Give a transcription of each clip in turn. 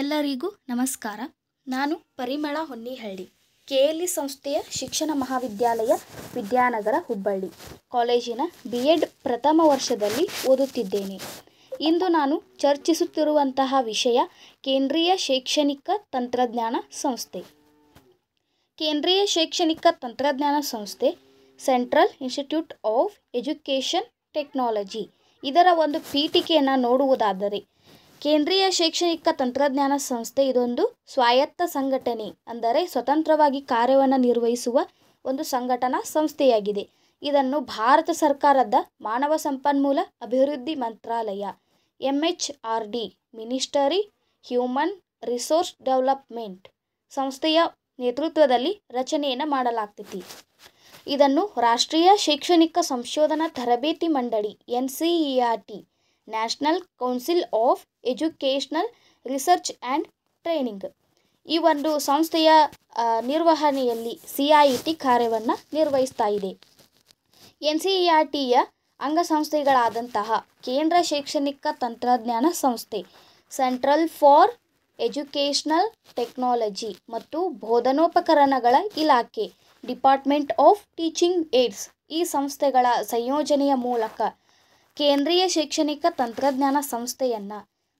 ಎಲ್ಲರಿಗೂ ನಮಸ್ಕಾರ ನಾನು ಪರಿಮಳ ಹೊನ್ನಿಹಳ್ಳಿ ಕೆ ಎಲ್ ಇ ಸಂಸ್ಥೆಯ ಶಿಕ್ಷಣ ಮಹಾವಿದ್ಯಾಲಯ ವಿದ್ಯಾನಗರ ಹುಬ್ಬಳ್ಳಿ ಕಾಲೇಜಿನ ಬಿ ಎಡ್ ಪ್ರಥಮ ವರ್ಷದಲ್ಲಿ ಓದುತ್ತಿದ್ದೇನೆ ಇಂದು ನಾನು ಚರ್ಚಿಸುತ್ತಿರುವಂತಹ ವಿಷಯ ಕೇಂದ್ರೀಯ ಶೈಕ್ಷಣಿಕ ತಂತ್ರಜ್ಞಾನ ಸಂಸ್ಥೆ ಕೇಂದ್ರೀಯ ಶೈಕ್ಷಣಿಕ ತಂತ್ರಜ್ಞಾನ ಸಂಸ್ಥೆ central institute of education technology ಇದರ ಒಂದು ಪೀಠಿಕೆಯನ್ನು ನೋಡುವುದಾದರೆ ಕೇಂದ್ರೀಯ ಶೈಕ್ಷಣಿಕ ತಂತ್ರಜ್ಞಾನ ಸಂಸ್ಥೆ ಇದೊಂದು ಸ್ವಾಯತ್ತ ಸಂಘಟನೆ ಅಂದರೆ ಸ್ವತಂತ್ರವಾಗಿ ಕಾರ್ಯವನ್ನು ನಿರ್ವಹಿಸುವ ಒಂದು ಸಂಘಟನಾ ಸಂಸ್ಥೆಯಾಗಿದೆ ಇದನ್ನು ಭಾರತ ಸರ್ಕಾರದ ಮಾನವ ಸಂಪನ್ಮೂಲ ಅಭಿವೃದ್ಧಿ ಮಂತ್ರಾಲಯ M H R D ministry human resource development ಸಂಸ್ಥೆಯ ನೇತೃತ್ವದಲ್ಲಿ ರಚನೆಯನ್ನು ಮಾಡಲಾಗ್ತೈತಿ ಇದನ್ನು ರಾಷ್ಟ್ರೀಯ ಶೈಕ್ಷಣಿಕ ಸಂಶೋಧನಾ ತರಬೇತಿ ಮಂಡಳಿ N C E R T national council of educational research and training ಈ ಒಂದು ಸಂಸ್ಥೆಯ ನಿರ್ವಹಣೆಯಲ್ಲಿ ಸಿ ಐ ಟಿ ಕಾರ್ಯವನ್ನು ನಿರ್ವಹಿಸ್ತಾ ಇದೆ ಎನ್ ಸಿ ಆರ್ ಟಿಯ ಅಂಗಸಂಸ್ಥೆಗಳಾದಂತಹ ಕೇಂದ್ರ ಶೈಕ್ಷಣಿಕ ತಂತ್ರಜ್ಞಾನ ಸಂಸ್ಥೆ ಸೆಂಟ್ರಲ್ ಫಾರ್ ಎಜುಕೇಷನಲ್ ಟೆಕ್ನಾಲಜಿ ಮತ್ತು ಬೋಧನೋಪಕರಣಗಳ ಇಲಾಖೆ ಡಿಪಾರ್ಟ್ಮೆಂಟ್ ಆಫ್ ಟೀಚಿಂಗ್ ಏಡ್ಸ್ ಈ ಸಂಸ್ಥೆಗಳ ಸಂಯೋಜನೆಯ ಮೂಲಕ ಕೇಂದ್ರೀಯ ಶೈಕ್ಷಣಿಕ ತಂತ್ರಜ್ಞಾನ ಸಂಸ್ಥೆಯನ್ನು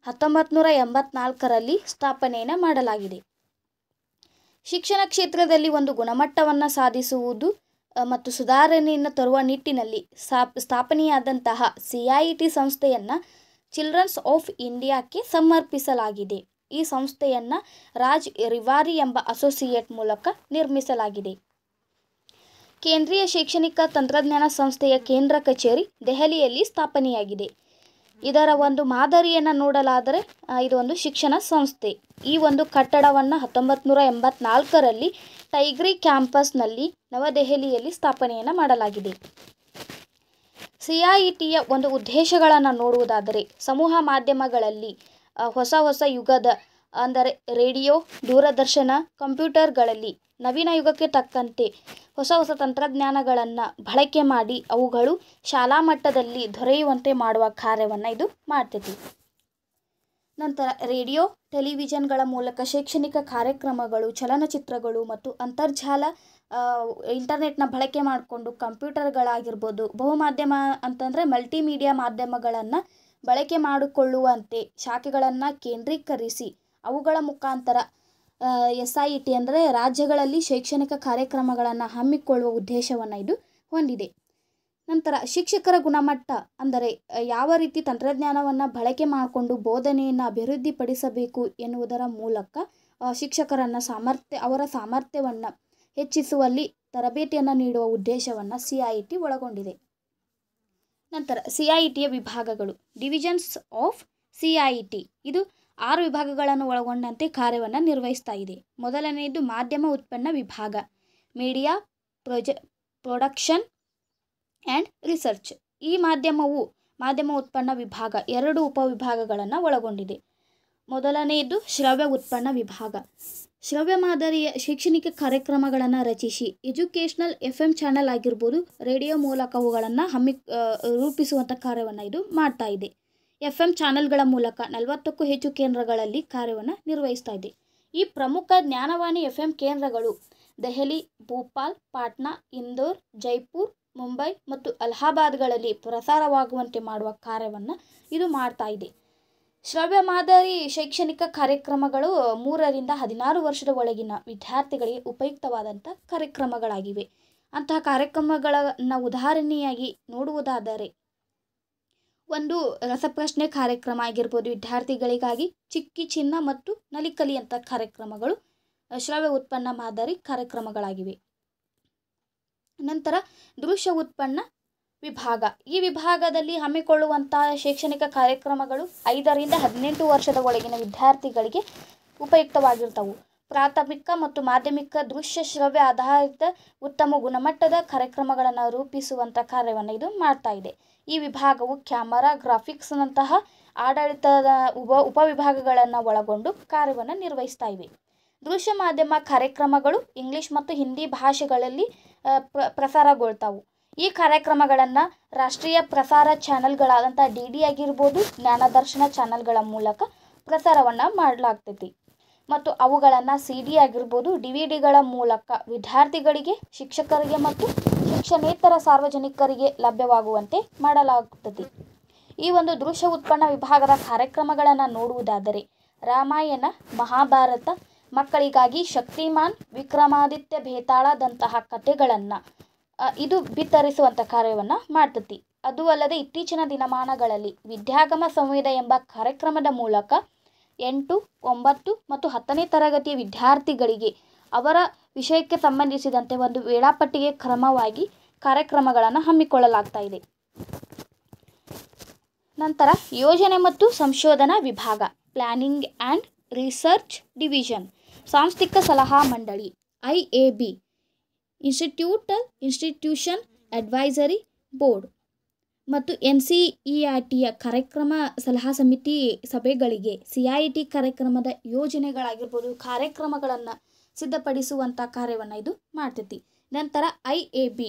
ಹತ್ತೊಂಬತ್ತು ನೂರ ಎಂಬತ್ನಾಲ್ಕರಲ್ಲಿ ಸ್ಥಾಪನೆಯನ್ನು ಮಾಡಲಾಗಿದೆ ಶಿಕ್ಷಣ ಕ್ಷೇತ್ರದಲ್ಲಿ ಒಂದು ಗುಣಮಟ್ಟವನ್ನು ಸಾಧಿಸುವುದು ಮತ್ತು ಸುಧಾರಣೆಯನ್ನು ತರುವ ನಿಟ್ಟಿನಲ್ಲಿ ಸ್ಥಾಪನೆಯಾದಂತಹ ಸಿ ಐ ಟಿ ಸಂಸ್ಥೆಯನ್ನು ಚಿಲ್ಡ್ರನ್ಸ್ ಆಫ್ ಇಂಡಿಯಾಕ್ಕೆ ಸಮರ್ಪಿಸಲಾಗಿದೆ ಈ ಸಂಸ್ಥೆಯನ್ನು ರಾಜ್ ರಿವಾರಿ ಎಂಬ ಅಸೋಸಿಯೇಟ್ ಮೂಲಕ ನಿರ್ಮಿಸಲಾಗಿದೆ ಕೇಂದ್ರೀಯ ಶೈಕ್ಷಣಿಕ ತಂತ್ರಜ್ಞಾನ ಸಂಸ್ಥೆಯ ಕೇಂದ್ರ ಕಚೇರಿ ದೆಹಲಿಯಲ್ಲಿ ಸ್ಥಾಪನೆಯಾಗಿದೆ ಇದರ ಒಂದು ಮಾದರಿಯನ್ನು ನೋಡಲಾದರೆ ಇದು ಒಂದು ಶಿಕ್ಷಣ ಸಂಸ್ಥೆ ಈ ಒಂದು ಕಟ್ಟಡವನ್ನು ಹತ್ತೊಂಬತ್ತು ನೂರ ಎಂಬತ್ನಾಲ್ಕರಲ್ಲಿ ಟೈಗ್ರಿ ಕ್ಯಾಂಪಸ್ನಲ್ಲಿ ನವದೆಹಲಿಯಲ್ಲಿ ಸ್ಥಾಪನೆಯನ್ನು ಮಾಡಲಾಗಿದೆ ಸಿ ಐ ಟಿಯ ಒಂದು ಉದ್ದೇಶಗಳನ್ನು ನೋಡುವುದಾದರೆ ಸಮೂಹ ಮಾಧ್ಯಮಗಳಲ್ಲಿ ಹೊಸ ಹೊಸ ಯುಗದ ಅಂದರೆ ರೇಡಿಯೋ ದೂರದರ್ಶನ ಕಂಪ್ಯೂಟರ್ಗಳಲ್ಲಿ ನವೀನ ಯುಗಕ್ಕೆ ತಕ್ಕಂತೆ ಹೊಸ ಹೊಸ ತಂತ್ರಜ್ಞಾನಗಳನ್ನು ಬಳಕೆ ಮಾಡಿ ಅವುಗಳು ಶಾಲಾ ಮಟ್ಟದಲ್ಲಿ ದೊರೆಯುವಂತೆ ಮಾಡುವ ಕಾರ್ಯವನ್ನು ಇದು ಮಾಡ್ತೈತಿ ನಂತರ ರೇಡಿಯೋ ಟೆಲಿವಿಷನ್ಗಳ ಮೂಲಕ ಶೈಕ್ಷಣಿಕ ಕಾರ್ಯಕ್ರಮಗಳು ಚಲನಚಿತ್ರಗಳು ಮತ್ತು ಅಂತರ್ಜಾಲ ಇಂಟರ್ನೆಟ್ನ ಬಳಕೆ ಮಾಡಿಕೊಂಡು ಕಂಪ್ಯೂಟರ್ಗಳಾಗಿರ್ಬೋದು ಮಾಧ್ಯಮ ಅಂತಂದರೆ ಮಲ್ಟಿಮೀಡಿಯಾ ಮಾಧ್ಯಮಗಳನ್ನು ಬಳಕೆ ಮಾಡಿಕೊಳ್ಳುವಂತೆ ಶಾಖೆಗಳನ್ನು ಕೇಂದ್ರೀಕರಿಸಿ ಅವುಗಳ ಮುಖಾಂತರ ಎಸ್ ಐ ಇ ಟಿ ಅಂದರೆ ರಾಜ್ಯಗಳಲ್ಲಿ ಶೈಕ್ಷಣಿಕ ಕಾರ್ಯಕ್ರಮಗಳನ್ನು ಹಮ್ಮಿಕೊಳ್ಳುವ ಉದ್ದೇಶವನ್ನು ಇದು ಹೊಂದಿದೆ ನಂತರ ಶಿಕ್ಷಕರ ಗುಣಮಟ್ಟ ಅಂದರೆ ಯಾವ ರೀತಿ ತಂತ್ರಜ್ಞಾನವನ್ನು ಬಳಕೆ ಮಾಡಿಕೊಂಡು ಬೋಧನೆಯನ್ನು ಅಭಿವೃದ್ಧಿಪಡಿಸಬೇಕು ಎನ್ನುವುದರ ಮೂಲಕ ಶಿಕ್ಷಕರನ್ನು ಸಾಮರ್ಥ್ಯ ಅವರ ಸಾಮರ್ಥ್ಯವನ್ನು ಹೆಚ್ಚಿಸುವಲ್ಲಿ ತರಬೇತಿಯನ್ನು ನೀಡುವ ಉದ್ದೇಶವನ್ನು ಸಿ ಐ ಟಿ ಒಳಗೊಂಡಿದೆ ನಂತರ ಸಿ ಐ ಟಿಯ ವಿಭಾಗಗಳು divisions of C I T ಇದು ಆರು ವಿಭಾಗಗಳನ್ನು ಒಳಗೊಂಡಂತೆ ಕಾರ್ಯವನ್ನು ನಿರ್ವಹಿಸ್ತಾ ಇದೆ ಮೊದಲನೆಯದು ಮಾಧ್ಯಮ ಉತ್ಪನ್ನ ವಿಭಾಗ ಮೀಡಿಯಾ ಪ್ರೊಜೆ ಪ್ರೊಡಕ್ಷನ್ ಆ್ಯಂಡ್ ರಿಸರ್ಚ್ ಈ ಮಾಧ್ಯಮವು ಮಾಧ್ಯಮ ಉತ್ಪನ್ನ ವಿಭಾಗ ಎರಡು ಉಪವಿಭಾಗಗಳನ್ನು ಒಳಗೊಂಡಿದೆ ಮೊದಲನೆಯದು ಶ್ರವ್ಯ ಉತ್ಪನ್ನ ವಿಭಾಗ ಶ್ರವ್ಯ ಮಾದರಿಯ ಶೈಕ್ಷಣಿಕ ಕಾರ್ಯಕ್ರಮಗಳನ್ನು ರಚಿಸಿ ಎಜುಕೇಷ್ನಲ್ ಎಫ್ ಎಂ ಚಾನಲ್ ಆಗಿರ್ಬೋದು ರೇಡಿಯೋ ಮೂಲಕ ಅವುಗಳನ್ನು ಹಮ್ಮಿ ರೂಪಿಸುವಂಥ ಕಾರ್ಯವನ್ನು ಇದು ಮಾಡ್ತಾ ಇದೆ ಎಫ್ ಎಂ ಚಾನೆಲ್ಗಳ ಮೂಲಕ ನಲವತ್ತಕ್ಕೂ ಹೆಚ್ಚು ಕೇಂದ್ರಗಳಲ್ಲಿ ಕಾರ್ಯವನ್ನು ನಿರ್ವಹಿಸ್ತಾ ಇದೆ ಈ ಪ್ರಮುಖ ಜ್ಞಾನವಾಣಿ ಎಫ್ ಎಂ ಕೇಂದ್ರಗಳು ದೆಹಲಿ ಭೋಪಾಲ್ ಪಾಟ್ನಾ ಇಂದೋರ್ ಜೈಪುರ್ ಮುಂಬೈ ಮತ್ತು ಅಲಹಾಬಾದ್ಗಳಲ್ಲಿ ಪ್ರಸಾರವಾಗುವಂತೆ ಮಾಡುವ ಕಾರ್ಯವನ್ನು ಇದು ಮಾಡ್ತಾ ಇದೆ ಶ್ರವ್ಯ ಮಾದರಿ ಶೈಕ್ಷಣಿಕ ಕಾರ್ಯಕ್ರಮಗಳು ಮೂರರಿಂದ ಹದಿನಾರು ವರ್ಷದ ಒಳಗಿನ ವಿದ್ಯಾರ್ಥಿಗಳಿಗೆ ಉಪಯುಕ್ತವಾದಂಥ ಕಾರ್ಯಕ್ರಮಗಳಾಗಿವೆ ಅಂತಹ ಕಾರ್ಯಕ್ರಮಗಳನ್ನು ಉದಾಹರಣೆಯಾಗಿ ನೋಡುವುದಾದರೆ ಒಂದು ರಸಪ್ರಶ್ನೆ ಕಾರ್ಯಕ್ರಮ ಆಗಿರ್ಬೋದು ವಿದ್ಯಾರ್ಥಿಗಳಿಗಾಗಿ ಚಿಕ್ಕಿ ಚಿನ್ನ ಮತ್ತು ನಲಿಕಲಿ ಅಂತ ಕಾರ್ಯಕ್ರಮಗಳು ಶ್ರವ್ಯ ಉತ್ಪನ್ನ ಮಾದರಿ ಕಾರ್ಯಕ್ರಮಗಳಾಗಿವೆ ನಂತರ ದೃಶ್ಯ ಉತ್ಪನ್ನ ವಿಭಾಗ ಈ ವಿಭಾಗದಲ್ಲಿ ಹಮ್ಮಿಕೊಳ್ಳುವಂತಹ ಶೈಕ್ಷಣಿಕ ಕಾರ್ಯಕ್ರಮಗಳು ಐದರಿಂದ ಹದಿನೆಂಟು ವರ್ಷದ ಒಳಗಿನ ವಿದ್ಯಾರ್ಥಿಗಳಿಗೆ ಉಪಯುಕ್ತವಾಗಿರ್ತವು ಪ್ರಾಥಮಿಕ ಮತ್ತು ಮಾಧ್ಯಮಿಕ ದೃಶ್ಯ ಶ್ರವ್ಯ ಆಧಾರಿತ ಉತ್ತಮ ಗುಣಮಟ್ಟದ ಕಾರ್ಯಕ್ರಮಗಳನ್ನು ರೂಪಿಸುವಂಥ ಕಾರ್ಯವನ್ನು ಇದು ಮಾಡ್ತಾ ಇದೆ ಈ ವಿಭಾಗವು ಕ್ಯಾಮರಾ ಗ್ರಾಫಿಕ್ಸ್ನಂತಹ ಆಡಳಿತದ ಉಪ ಉಪವಿಭಾಗಗಳನ್ನು ಒಳಗೊಂಡು ಕಾರ್ಯವನ್ನು ನಿರ್ವಹಿಸ್ತಾ ಇವೆ ದೃಶ್ಯ ಮಾಧ್ಯಮ ಕಾರ್ಯಕ್ರಮಗಳು ಇಂಗ್ಲೀಷ್ ಮತ್ತು ಹಿಂದಿ ಭಾಷೆಗಳಲ್ಲಿ ಪ್ರಸಾರಗೊಳ್ತಾವು ಈ ಕಾರ್ಯಕ್ರಮಗಳನ್ನು ರಾಷ್ಟ್ರೀಯ ಪ್ರಸಾರ ಚಾನೆಲ್ಗಳಾದಂಥ ಡಿ ಡಿ ಆಗಿರ್ಬೋದು ಜ್ಞಾನದರ್ಶನ ಚಾನಲ್ಗಳ ಮೂಲಕ ಪ್ರಸಾರವನ್ನು ಮಾಡಲಾಗ್ತೈತಿ ಮತ್ತು ಅವುಗಳನ್ನು ಸಿ ಡಿ ಆಗಿರ್ಬೋದು ಡಿ ವಿ ಡಿಗಳ ಮೂಲಕ ವಿದ್ಯಾರ್ಥಿಗಳಿಗೆ ಶಿಕ್ಷಕರಿಗೆ ಮತ್ತು ಶಿಕ್ಷಣೇತರ ಸಾರ್ವಜನಿಕರಿಗೆ ಲಭ್ಯವಾಗುವಂತೆ ಮಾಡಲಾಗುತ್ತದೆ ಈ ಒಂದು ದೃಶ್ಯ ಉತ್ಪನ್ನ ವಿಭಾಗದ ಕಾರ್ಯಕ್ರಮಗಳನ್ನು ನೋಡುವುದಾದರೆ ರಾಮಾಯಣ ಮಹಾಭಾರತ ಮಕ್ಕಳಿಗಾಗಿ ಶಕ್ತಿಮಾನ್ ವಿಕ್ರಮಾದಿತ್ಯ ಭೇತಾಳದಂತಹ ಕಥೆಗಳನ್ನು ಇದು ಬಿತ್ತರಿಸುವಂಥ ಕಾರ್ಯವನ್ನು ಮಾಡ್ತತಿ ಅದು ಅಲ್ಲದೆ ಇತ್ತೀಚಿನ ದಿನಮಾನಗಳಲ್ಲಿ ವಿದ್ಯಾಗಮ ಸಂವೇದ ಎಂಬ ಕಾರ್ಯಕ್ರಮದ ಮೂಲಕ ಎಂಟು ಒಂಬತ್ತು ಮತ್ತು ಹತ್ತನೇ ತರಗತಿಯ ವಿದ್ಯಾರ್ಥಿಗಳಿಗೆ ಅವರ ವಿಷಯಕ್ಕೆ ಸಂಬಂಧಿಸಿದಂತೆ ಒಂದು ವೇಳಾಪಟ್ಟಿಗೆ ಕ್ರಮವಾಗಿ ಕಾರ್ಯಕ್ರಮಗಳನ್ನು ಹಮ್ಮಿಕೊಳ್ಳಲಾಗ್ತಾ ಇದೆ ನಂತರ ಯೋಜನೆ ಮತ್ತು ಸಂಶೋಧನಾ ವಿಭಾಗ ಪ್ಲ್ಯಾನಿಂಗ್ ಆ್ಯಂಡ್ ರಿಸರ್ಚ್ ಡಿವಿಷನ್ ಸಾಂಸ್ಥಿಕ ಸಲಹಾ ಮಂಡಳಿ I A B institute institution advisory board ಮತ್ತು ಎನ್ ಸಿ ಇ ಆರ್ ಟಿಯ ಕಾರ್ಯಕ್ರಮ ಸಲಹಾ ಸಮಿತಿ ಸಭೆಗಳಿಗೆ ಸಿ ಐ ಟಿ ಕಾರ್ಯಕ್ರಮದ ಯೋಜನೆಗಳಾಗಿರ್ಬೋದು ಕಾರ್ಯಕ್ರಮಗಳನ್ನು ಸಿದ್ಧಪಡಿಸುವಂಥ ಕಾರ್ಯವನ್ನು ಇದು ಮಾಡ್ತೈತಿ ನಂತರ ಐ ಎ ಬಿ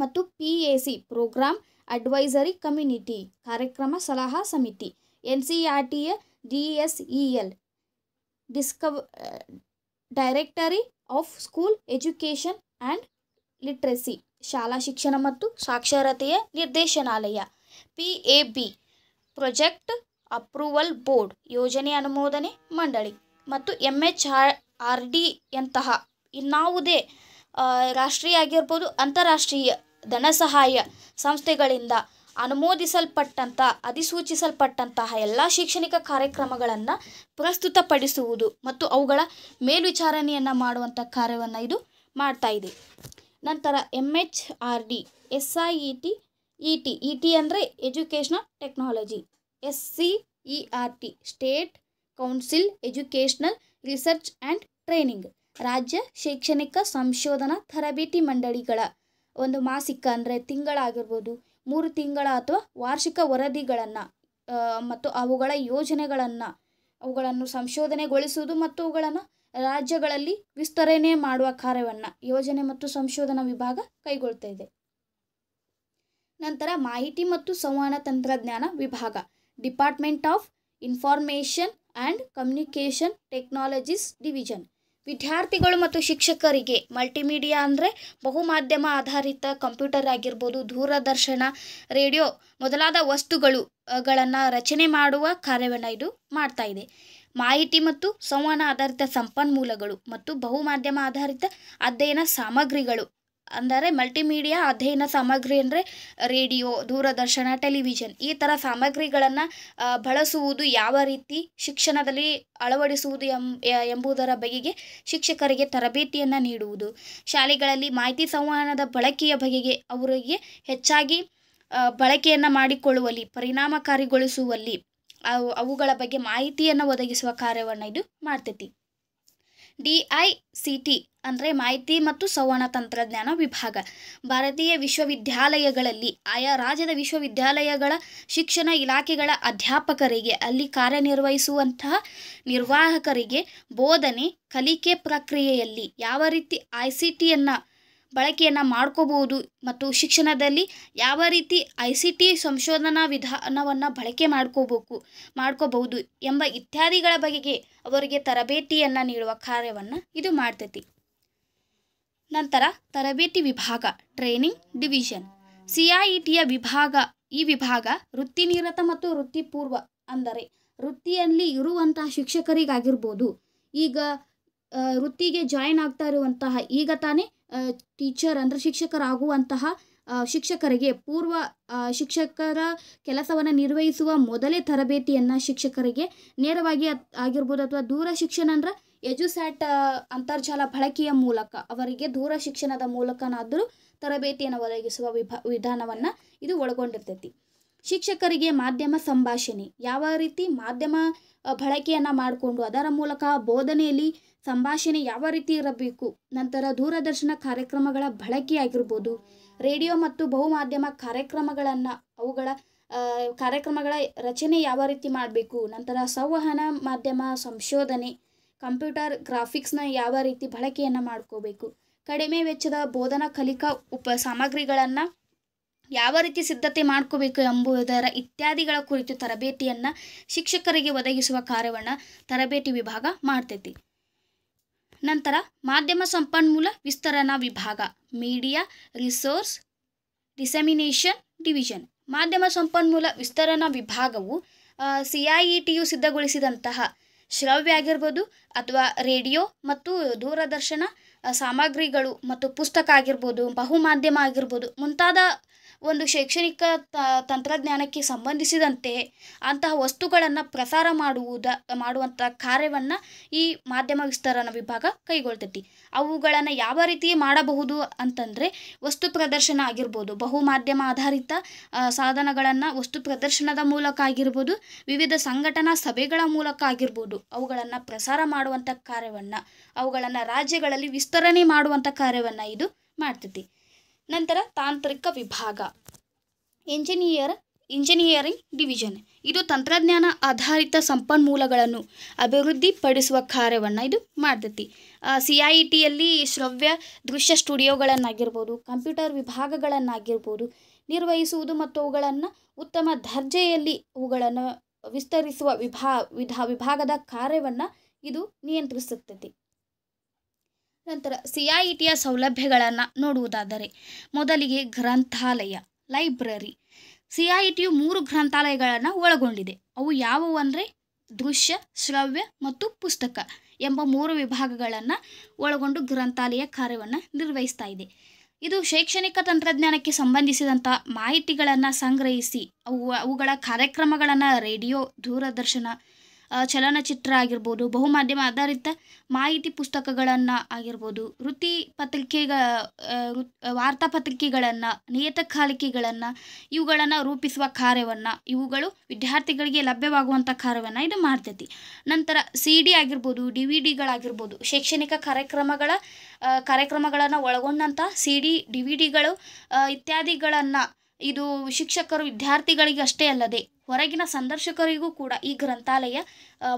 ಮತ್ತು P A C program advisory community ಕಾರ್ಯಕ್ರಮ ಸಲಹಾ ಸಮಿತಿ ಎನ್ ಸಿ ಆರ್ ಟಿಯ ಡಿ ಎಸ್ ಇ ಎಲ್ ಡಿಸ್ಕವ್ directory of school education and literacy ಶಾಲಾ ಶಿಕ್ಷಣ ಮತ್ತು ಸಾಕ್ಷರತೆಯ ನಿರ್ದೇಶನಾಲಯ P A B project approval board ಯೋಜನೆ ಅನುಮೋದನೆ ಮಂಡಳಿ ಮತ್ತು ಎಮ್ ಎಚ್ ಆರ್ ಆರ್ ಡಿಯಂತಹ ಇನ್ನಾವುದೇ ರಾಷ್ಟ್ರೀಯ ಆಗಿರ್ಬೋದು ಅಂತಾರಾಷ್ಟ್ರೀಯ ಸಹಾಯ ಸಂಸ್ಥೆಗಳಿಂದ ಅನುಮೋದಿಸಲ್ಪಟ್ಟಂಥ ಅಧಿಸೂಚಿಸಲ್ಪಟ್ಟಂತಹ ಎಲ್ಲ ಶೈಕ್ಷಣಿಕ ಕಾರ್ಯಕ್ರಮಗಳನ್ನು ಪ್ರಸ್ತುತಪಡಿಸುವುದು ಮತ್ತು ಅವುಗಳ ಮೇಲ್ವಿಚಾರಣೆಯನ್ನು ಮಾಡುವಂಥ ಕಾರ್ಯವನ್ನು ಇದು ಮಾಡ್ತಾ ಇದೆ ನಂತರ M H R D S I E T E T E T ಅಂದರೆ educational technology S C E R T state council educational research and training ರಾಜ್ಯ ಶೈಕ್ಷಣಿಕ ಸಂಶೋಧನಾ ತರಬೇತಿ ಮಂಡಳಿಗಳ ಒಂದು ಮಾಸಿಕ ಅಂದರೆ ತಿಂಗಳಾಗಿರ್ಬೋದು ಮೂರು ತಿಂಗಳ ಅಥವಾ ವಾರ್ಷಿಕ ವರದಿಗಳನ್ನು ಮತ್ತು ಅವುಗಳ ಯೋಜನೆಗಳನ್ನು ಅವುಗಳನ್ನು ಸಂಶೋಧನೆಗೊಳಿಸುವುದು ಮತ್ತು ಅವುಗಳನ್ನು ರಾಜ್ಯಗಳಲ್ಲಿ ವಿಸ್ತರಣೆ ಮಾಡುವ ಕಾರ್ಯವನ್ನು ಯೋಜನೆ ಮತ್ತು ಸಂಶೋಧನಾ ವಿಭಾಗ ಕೈಗೊಳ್ತಾ ಇದೆ ನಂತರ ಮಾಹಿತಿ ಮತ್ತು ಸಂವಹನ ತಂತ್ರಜ್ಞಾನ ವಿಭಾಗ department of information and communication technologies division ವಿದ್ಯಾರ್ಥಿಗಳು ಮತ್ತು ಶಿಕ್ಷಕರಿಗೆ ಮಲ್ಟಿಮೀಡಿಯಾ ಅಂದರೆ ಬಹುಮಾಧ್ಯಮ ಆಧಾರಿತ ಕಂಪ್ಯೂಟರ್ ಆಗಿರ್ಬೋದು ದೂರದರ್ಶನ ರೇಡಿಯೋ ಮೊದಲಾದ ವಸ್ತುಗಳು ಗಳನ್ನು ರಚನೆ ಮಾಡುವ ಕಾರ್ಯವನ್ನು ಇದು ಮಾಡ್ತಾ ಇದೆ ಮಾಹಿತಿ ಮತ್ತು ಸಂವಹನ ಆಧಾರಿತ ಸಂಪನ್ಮೂಲಗಳು ಮತ್ತು ಬಹು ಮಾಧ್ಯಮ ಆಧಾರಿತ ಅಧ್ಯಯನ ಸಾಮಗ್ರಿಗಳು ಅಂದರೆ ಮಲ್ಟಿಮೀಡಿಯಾ ಅಧ್ಯಯನ ಸಾಮಗ್ರಿ ಅಂದರೆ ರೇಡಿಯೋ ದೂರದರ್ಶನ ಟೆಲಿವಿಷನ್ ಈ ಥರ ಸಾಮಗ್ರಿಗಳನ್ನು ಬಳಸುವುದು ಯಾವ ರೀತಿ ಶಿಕ್ಷಣದಲ್ಲಿ ಅಳವಡಿಸುವುದು ಎಂಬುದರ ಬಗೆಗೆ ಶಿಕ್ಷಕರಿಗೆ ತರಬೇತಿಯನ್ನು ನೀಡುವುದು ಶಾಲೆಗಳಲ್ಲಿ ಮಾಹಿತಿ ಸಂವಹನದ ಬಳಕೆಯ ಬಗೆಗೆ ಅವರಿಗೆ ಹೆಚ್ಚಾಗಿ ಬಳಕೆಯನ್ನು ಮಾಡಿಕೊಳ್ಳುವಲ್ಲಿ ಪರಿಣಾಮಕಾರಿಗೊಳಿಸುವಲ್ಲಿ ಅವು ಅವುಗಳ ಬಗ್ಗೆ ಮಾಹಿತಿಯನ್ನು ಒದಗಿಸುವ ಕಾರ್ಯವನ್ನು ಇದು ಮಾಡ್ತೈತಿ ಡಿ ಐ ಸಿ ಟಿ ಅಂದರೆ ಮಾಹಿತಿ ಮತ್ತು ಸಂವಹನ ತಂತ್ರಜ್ಞಾನ ವಿಭಾಗ ಭಾರತೀಯ ವಿಶ್ವವಿದ್ಯಾಲಯಗಳಲ್ಲಿ ಆಯಾ ರಾಜ್ಯದ ವಿಶ್ವವಿದ್ಯಾಲಯಗಳ ಶಿಕ್ಷಣ ಇಲಾಖೆಗಳ ಅಧ್ಯಾಪಕರಿಗೆ ಅಲ್ಲಿ ಕಾರ್ಯನಿರ್ವಹಿಸುವಂತಹ ನಿರ್ವಾಹಕರಿಗೆ ಬೋಧನೆ ಕಲಿಕೆ ಪ್ರಕ್ರಿಯೆಯಲ್ಲಿ ಯಾವ ರೀತಿ ಐ ಸಿ ಟಿಯನ್ನು ಬಳಕೆಯನ್ನು ಮಾಡ್ಕೋಬಹುದು ಮತ್ತು ಶಿಕ್ಷಣದಲ್ಲಿ ಯಾವ ರೀತಿ ಐ ಸಿ ಟಿ ಸಂಶೋಧನಾ ವಿಧಾನವನ್ನು ಬಳಕೆ ಮಾಡ್ಕೋಬೇಕು ಮಾಡ್ಕೋಬಹುದು ಎಂಬ ಇತ್ಯಾದಿಗಳ ಬಗೆಗೆ ಅವರಿಗೆ ತರಬೇತಿಯನ್ನು ನೀಡುವ ಕಾರ್ಯವನ್ನು ಇದು ಮಾಡ್ತೈತಿ ನಂತರ ತರಬೇತಿ ವಿಭಾಗ ಟ್ರೈನಿಂಗ್ ಡಿವಿಷನ್ ಸಿ ಐ ಟಿಯ ವಿಭಾಗ ಈ ವಿಭಾಗ ವೃತ್ತಿನಿರತ ಮತ್ತು ವೃತ್ತಿಪೂರ್ವ ಅಂದರೆ ವೃತ್ತಿಯಲ್ಲಿ ಇರುವಂತಹ ಶಿಕ್ಷಕರಿಗಾಗಿರ್ಬೋದು ಈಗ ವೃತ್ತಿಗೆ ಜಾಯಿನ್ ಆಗ್ತಾ ಇರುವಂತಹ ಈಗ ತಾನೇ ಟೀಚರ್ ಅಂದರೆ ಶಿಕ್ಷಕರಾಗುವಂತಹ ಶಿಕ್ಷಕರಿಗೆ ಪೂರ್ವ ಶಿಕ್ಷಕರ ಕೆಲಸವನ್ನು ನಿರ್ವಹಿಸುವ ಮೊದಲೇ ತರಬೇತಿಯನ್ನು ಶಿಕ್ಷಕರಿಗೆ ನೇರವಾಗಿ ಆಗಿರ್ಬೋದು ಅಥವಾ ದೂರ ಶಿಕ್ಷಣ ಅಂದ್ರೆ ಎಜುಸ್ಯಾಟ್ ಅಂತರ್ಜಾಲ ಬಳಕೆಯ ಮೂಲಕ ಅವರಿಗೆ ದೂರ ಶಿಕ್ಷಣದ ಮೂಲಕನಾದರೂ ತರಬೇತಿಯನ್ನು ಒದಗಿಸುವ ವಿಭಾ ವಿಧಾನವನ್ನು ಇದು ಒಳಗೊಂಡಿರ್ತೈತಿ ಶಿಕ್ಷಕರಿಗೆ ಮಾಧ್ಯಮ ಸಂಭಾಷಣೆ ಯಾವ ರೀತಿ ಮಾಧ್ಯಮ ಬಳಕೆಯನ್ನು ಮಾಡಿಕೊಂಡು ಅದರ ಮೂಲಕ ಬೋಧನೆಯಲ್ಲಿ ಸಂಭಾಷಣೆ ಯಾವ ರೀತಿ ಇರಬೇಕು ನಂತರ ದೂರದರ್ಶನ ಕಾರ್ಯಕ್ರಮಗಳ ಬಳಕೆಯಾಗಿರ್ಬೋದು ರೇಡಿಯೋ ಮತ್ತು ಬಹುಮಾಧ್ಯಮ ಕಾರ್ಯಕ್ರಮಗಳನ್ನು ಅವುಗಳ ಕಾರ್ಯಕ್ರಮಗಳ ರಚನೆ ಯಾವ ರೀತಿ ಮಾಡಬೇಕು ನಂತರ ಸಂವಹನ ಮಾಧ್ಯಮ ಸಂಶೋಧನೆ ಕಂಪ್ಯೂಟರ್ ಗ್ರಾಫಿಕ್ಸ್ನ ಯಾವ ರೀತಿ ಬಳಕೆಯನ್ನು ಮಾಡ್ಕೋಬೇಕು ಕಡಿಮೆ ವೆಚ್ಚದ ಬೋಧನಾ ಕಲಿಕಾ ಉಪ ಸಾಮಗ್ರಿಗಳನ್ನು ಯಾವ ರೀತಿ ಸಿದ್ಧತೆ ಮಾಡ್ಕೋಬೇಕು ಎಂಬುದರ ಇತ್ಯಾದಿಗಳ ಕುರಿತು ತರಬೇತಿಯನ್ನು ಶಿಕ್ಷಕರಿಗೆ ಒದಗಿಸುವ ಕಾರ್ಯವನ್ನು ತರಬೇತಿ ವಿಭಾಗ ಮಾಡ್ತೈತಿ ನಂತರ ಮಾಧ್ಯಮ ಸಂಪನ್ಮೂಲ ವಿಸ್ತರಣಾ ವಿಭಾಗ ಮೀಡಿಯಾ ರಿಸೋರ್ಸ್ ಡಿಸೆಮಿನೇಷನ್ ಡಿವಿಷನ್ ಮಾಧ್ಯಮ ಸಂಪನ್ಮೂಲ ವಿಸ್ತರಣಾ ವಿಭಾಗವು ಸಿ ಐ ಇ ಟಿಯು ಸಿದ್ಧಗೊಳಿಸಿದಂತಹ ಶ್ರವ್ಯ ಆಗಿರ್ಬೋದು ಅಥವಾ ರೇಡಿಯೋ ಮತ್ತು ದೂರದರ್ಶನ ಸಾಮಗ್ರಿಗಳು ಮತ್ತು ಪುಸ್ತಕ ಆಗಿರ್ಬೋದು ಮಾಧ್ಯಮ ಆಗಿರ್ಬೋದು ಮುಂತಾದ ಒಂದು ಶೈಕ್ಷಣಿಕ ತಂತ್ರಜ್ಞಾನಕ್ಕೆ ಸಂಬಂಧಿಸಿದಂತೆ ಅಂತಹ ವಸ್ತುಗಳನ್ನು ಪ್ರಸಾರ ಮಾಡುವುದ ಮಾಡುವಂಥ ಕಾರ್ಯವನ್ನು ಈ ಮಾಧ್ಯಮ ವಿಸ್ತರಣಾ ವಿಭಾಗ ಕೈಗೊಳ್ತೈತಿ ಅವುಗಳನ್ನು ಯಾವ ರೀತಿ ಮಾಡಬಹುದು ಅಂತಂದರೆ ವಸ್ತು ಪ್ರದರ್ಶನ ಆಗಿರ್ಬೋದು ಬಹು ಮಾಧ್ಯಮ ಆಧಾರಿತ ಸಾಧನಗಳನ್ನು ವಸ್ತು ಪ್ರದರ್ಶನದ ಮೂಲಕ ಆಗಿರ್ಬೋದು ವಿವಿಧ ಸಂಘಟನಾ ಸಭೆಗಳ ಮೂಲಕ ಆಗಿರ್ಬೋದು ಅವುಗಳನ್ನು ಪ್ರಸಾರ ಮಾಡುವಂಥ ಕಾರ್ಯವನ್ನು ಅವುಗಳನ್ನು ರಾಜ್ಯಗಳಲ್ಲಿ ವಿಸ್ತರಣೆ ಮಾಡುವಂಥ ಕಾರ್ಯವನ್ನು ಇದು ಮಾಡ್ತೈತಿ ನಂತರ ತಾಂತ್ರಿಕ ವಿಭಾಗ ಇಂಜಿನಿಯರ್ ಇಂಜಿನಿಯರಿಂಗ್ ಡಿವಿಷನ್ ಇದು ತಂತ್ರಜ್ಞಾನ ಆಧಾರಿತ ಸಂಪನ್ಮೂಲಗಳನ್ನು ಅಭಿವೃದ್ಧಿಪಡಿಸುವ ಕಾರ್ಯವನ್ನು ಇದು ಮಾಡ್ತೈತಿ ಸಿ ಐ ಟಿಯಲ್ಲಿ ಶ್ರವ್ಯ ದೃಶ್ಯ ಸ್ಟುಡಿಯೋಗಳನ್ನಾಗಿರ್ಬೋದು ಕಂಪ್ಯೂಟರ್ ವಿಭಾಗಗಳನ್ನಾಗಿರ್ಬೋದು ನಿರ್ವಹಿಸುವುದು ಮತ್ತು ಅವುಗಳನ್ನು ಉತ್ತಮ ದರ್ಜೆಯಲ್ಲಿ ಅವುಗಳನ್ನು ವಿಸ್ತರಿಸುವ ವಿಭಾ ವಿಧ ವಿಭಾಗದ ಕಾರ್ಯವನ್ನು ಇದು ನಿಯಂತ್ರಿಸುತ್ತದೆ ನಂತರ ಸಿ ಐ ಟಿಯ ಸೌಲಭ್ಯಗಳನ್ನು ನೋಡುವುದಾದರೆ ಮೊದಲಿಗೆ ಗ್ರಂಥಾಲಯ ಲೈಬ್ರರಿ ಸಿ ಐ ಟಿಯು ಮೂರು ಗ್ರಂಥಾಲಯಗಳನ್ನು ಒಳಗೊಂಡಿದೆ ಅವು ಯಾವುವು ಅಂದರೆ ದೃಶ್ಯ ಶ್ರವ್ಯ ಮತ್ತು ಪುಸ್ತಕ ಎಂಬ ಮೂರು ವಿಭಾಗಗಳನ್ನು ಒಳಗೊಂಡು ಗ್ರಂಥಾಲಯ ಕಾರ್ಯವನ್ನು ನಿರ್ವಹಿಸ್ತಾ ಇದೆ ಇದು ಶೈಕ್ಷಣಿಕ ತಂತ್ರಜ್ಞಾನಕ್ಕೆ ಸಂಬಂಧಿಸಿದಂಥ ಮಾಹಿತಿಗಳನ್ನು ಸಂಗ್ರಹಿಸಿ ಅವು ಅವುಗಳ ಕಾರ್ಯಕ್ರಮಗಳನ್ನು ರೇಡಿಯೋ ದೂರದರ್ಶನ ಚಲನಚಿತ್ರ ಆಗಿರ್ಬೋದು ಬಹುಮಾಧ್ಯಮ ಆಧಾರಿತ ಮಾಹಿತಿ ಪುಸ್ತಕಗಳನ್ನು ಆಗಿರ್ಬೋದು ವೃತ್ತಿ ಪತ್ರಿಕೆಗ ವಾರ್ತಾಪತ್ರಿಕೆಗಳನ್ನು ನಿಯತಕಾಲಿಕೆಗಳನ್ನು ಇವುಗಳನ್ನು ರೂಪಿಸುವ ಕಾರ್ಯವನ್ನು ಇವುಗಳು ವಿದ್ಯಾರ್ಥಿಗಳಿಗೆ ಲಭ್ಯವಾಗುವಂಥ ಕಾರ್ಯವನ್ನು ಇದು ಮಾಡ್ತೈತಿ ನಂತರ ಸಿ ಡಿ ಆಗಿರ್ಬೋದು ಡಿ ವಿ ಡಿಗಳಾಗಿರ್ಬೋದು ಶೈಕ್ಷಣಿಕ ಕಾರ್ಯಕ್ರಮಗಳ ಕಾರ್ಯಕ್ರಮಗಳನ್ನು ಒಳಗೊಂಡಂಥ ಸಿ ಡಿ ಡಿ ವಿ ಡಿಗಳು ಇತ್ಯಾದಿಗಳನ್ನು ಇದು ಶಿಕ್ಷಕರು ವಿದ್ಯಾರ್ಥಿಗಳಿಗೆ ಅಷ್ಟೇ ಅಲ್ಲದೆ ಹೊರಗಿನ ಸಂದರ್ಶಕರಿಗೂ ಕೂಡ ಈ ಗ್ರಂಥಾಲಯ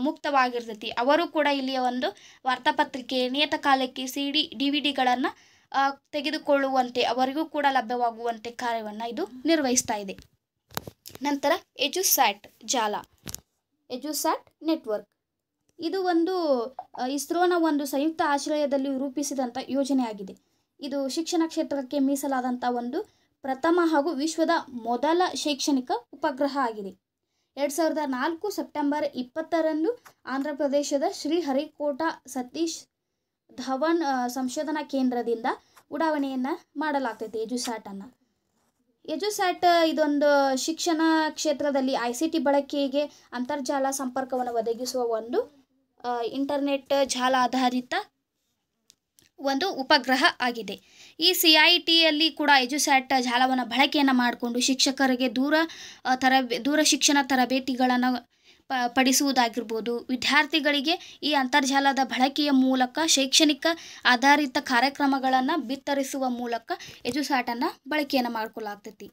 ಮುಕ್ತವಾಗಿರ್ತೈತಿ ಅವರು ಕೂಡ ಇಲ್ಲಿಯ ಒಂದು ವಾರ್ತಾಪತ್ರಿಕೆ ನಿಯತಕಾಲಕ್ಕೆ ಸಿ ಡಿ ಡಿ ವಿ ಡಿಗಳನ್ನು ತೆಗೆದುಕೊಳ್ಳುವಂತೆ ಅವರಿಗೂ ಕೂಡ ಲಭ್ಯವಾಗುವಂತೆ ಕಾರ್ಯವನ್ನು ಇದು ನಿರ್ವಹಿಸ್ತಾ ಇದೆ ನಂತರ ಎಜುಸ್ಯಾಟ್ ಜಾಲ ಎಜುಸ್ಯಾಟ್ ನೆಟ್ವರ್ಕ್ ಇದು ಒಂದು ಇಸ್ರೋನ ಒಂದು ಸಂಯುಕ್ತ ಆಶ್ರಯದಲ್ಲಿ ರೂಪಿಸಿದಂಥ ಯೋಜನೆಯಾಗಿದೆ ಇದು ಶಿಕ್ಷಣ ಕ್ಷೇತ್ರಕ್ಕೆ ಮೀಸಲಾದಂಥ ಒಂದು ಪ್ರಥಮ ಹಾಗೂ ವಿಶ್ವದ ಮೊದಲ ಶೈಕ್ಷಣಿಕ ಉಪಗ್ರಹ ಆಗಿದೆ ಎರಡು ಸಾವಿರದ ನಾಲ್ಕು ಸೆಪ್ಟೆಂಬರ್ ಇಪ್ಪತ್ತರಂದು ಆಂಧ್ರ ಪ್ರದೇಶದ ಹರಿಕೋಟ ಸತೀಶ್ ಧವನ್ ಸಂಶೋಧನಾ ಕೇಂದ್ರದಿಂದ ಉಡಾವಣೆಯನ್ನು ಮಾಡಲಾಗ್ತೈತೆ ಎಜುಸ್ಯಾಟನ್ನು ಎಜುಸ್ಯಾಟ್ ಇದೊಂದು ಶಿಕ್ಷಣ ಕ್ಷೇತ್ರದಲ್ಲಿ ಐ ಸಿ ಟಿ ಬಳಕೆಗೆ ಅಂತರ್ಜಾಲ ಸಂಪರ್ಕವನ್ನು ಒದಗಿಸುವ ಒಂದು ಇಂಟರ್ನೆಟ್ ಜಾಲ ಆಧಾರಿತ ಒಂದು ಉಪಗ್ರಹ ಆಗಿದೆ ಈ ಸಿ ಐ ಟಿಯಲ್ಲಿ ಕೂಡ ಎಜುಸ್ಯಾಟ್ ಜಾಲವನ್ನು ಬಳಕೆಯನ್ನು ಮಾಡಿಕೊಂಡು ಶಿಕ್ಷಕರಿಗೆ ದೂರ ತರಬೇ ದೂರ ಶಿಕ್ಷಣ ತರಬೇತಿಗಳನ್ನು ಪ ಪಡಿಸುವುದಾಗಿರ್ಬೋದು ವಿದ್ಯಾರ್ಥಿಗಳಿಗೆ ಈ ಅಂತರ್ಜಾಲದ ಬಳಕೆಯ ಮೂಲಕ ಶೈಕ್ಷಣಿಕ ಆಧಾರಿತ ಕಾರ್ಯಕ್ರಮಗಳನ್ನು ಬಿತ್ತರಿಸುವ ಮೂಲಕ ಎಜುಸ್ಯಾಟನ್ನು ಬಳಕೆಯನ್ನು ಮಾಡಿಕೊಳ್ಳಾಗ್ತೈತಿ